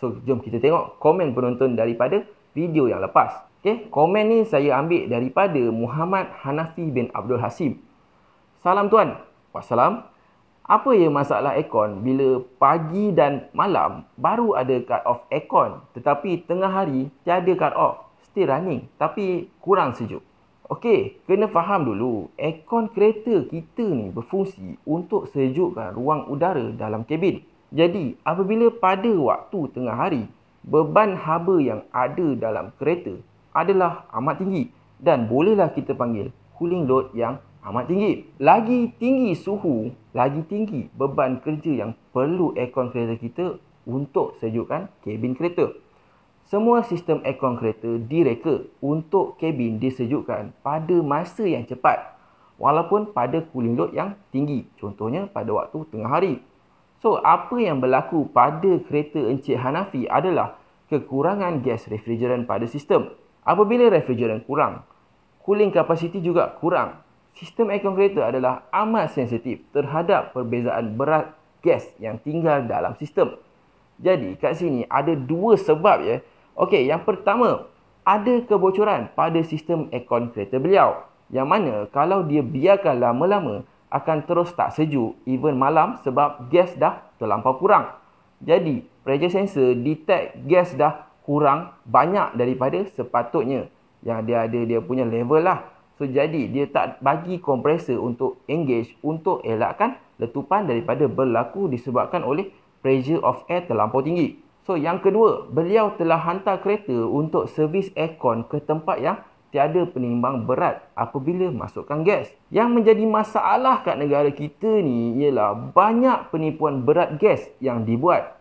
So, jom kita tengok komen penonton daripada video yang lepas. Okay, komen ni saya ambil daripada Muhammad Hanafi bin Abdul Hasim. Salam tuan. Wassalam. Apa ya masalah aircon bila pagi dan malam baru ada cut off aircon tetapi tengah hari tiada cut off. Still running tapi kurang sejuk. Okey, kena faham dulu aircon kereta kita ni berfungsi untuk sejukkan ruang udara dalam kabin. Jadi, apabila pada waktu tengah hari, beban haba yang ada dalam kereta adalah amat tinggi dan bolehlah kita panggil cooling load yang amat tinggi. Lagi tinggi suhu, lagi tinggi beban kerja yang perlu aircon kereta kita untuk sejukkan kabin kereta. Semua sistem aircon kereta direka untuk kabin disejukkan pada masa yang cepat walaupun pada cooling load yang tinggi. Contohnya pada waktu tengah hari. So, apa yang berlaku pada kereta Encik Hanafi adalah kekurangan gas refrigerant pada sistem. Apabila refrigerant kurang, cooling capacity juga kurang. Sistem aircon kereta adalah amat sensitif terhadap perbezaan berat gas yang tinggal dalam sistem. Jadi, kat sini ada dua sebab ya. Okey, yang pertama, ada kebocoran pada sistem aircon kereta beliau. Yang mana kalau dia biarkan lama-lama, akan terus tak sejuk even malam sebab gas dah terlampau kurang. Jadi, pressure sensor detect gas dah kurang banyak daripada sepatutnya yang dia ada dia punya level lah. So, jadi dia tak bagi kompresor untuk engage untuk elakkan letupan daripada berlaku disebabkan oleh pressure of air terlampau tinggi. So, yang kedua, beliau telah hantar kereta untuk servis aircon ke tempat yang tiada penimbang berat apabila masukkan gas. Yang menjadi masalah kat negara kita ni ialah banyak penipuan berat gas yang dibuat.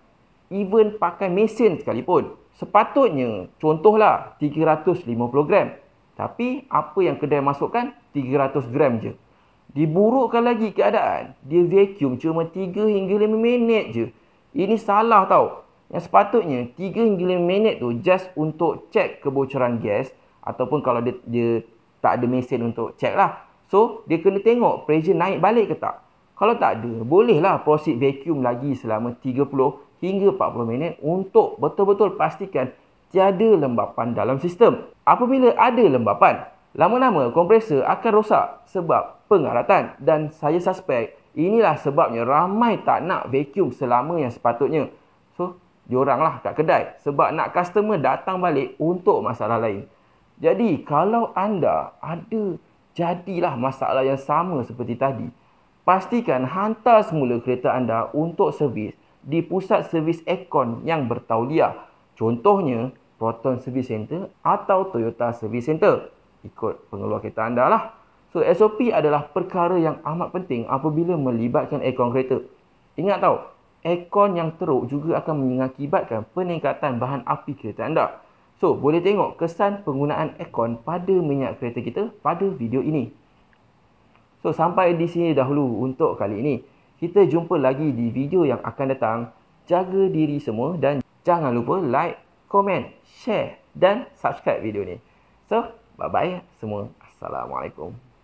Even pakai mesin sekalipun. Sepatutnya contohlah 350 gram. Tapi apa yang kedai masukkan 300 gram je. Diburukkan lagi keadaan. Dia vacuum cuma 3 hingga 5 minit je. Ini salah tau. Yang sepatutnya 3 hingga 5 minit tu just untuk cek kebocoran gas ataupun kalau dia, dia tak ada mesin untuk check lah. So, dia kena tengok pressure naik balik ke tak. Kalau tak ada, bolehlah proceed vacuum lagi selama 30 hingga 40 minit untuk betul-betul pastikan tiada lembapan dalam sistem. Apabila ada lembapan, lama-lama kompresor akan rosak sebab pengaratan dan saya suspek inilah sebabnya ramai tak nak vacuum selama yang sepatutnya. So, dioranglah kat kedai sebab nak customer datang balik untuk masalah lain. Jadi kalau anda ada jadilah masalah yang sama seperti tadi, pastikan hantar semula kereta anda untuk servis di pusat servis aircon yang bertauliah. Contohnya Proton Service Center atau Toyota Service Center ikut pengeluar kereta anda lah. So SOP adalah perkara yang amat penting apabila melibatkan aircon kereta. Ingat tau, aircon yang teruk juga akan mengakibatkan peningkatan bahan api kereta anda. So, boleh tengok kesan penggunaan aircon pada minyak kereta kita pada video ini. So, sampai di sini dahulu untuk kali ini. Kita jumpa lagi di video yang akan datang. Jaga diri semua dan jangan lupa like, komen, share dan subscribe video ni. So, bye-bye semua. Assalamualaikum.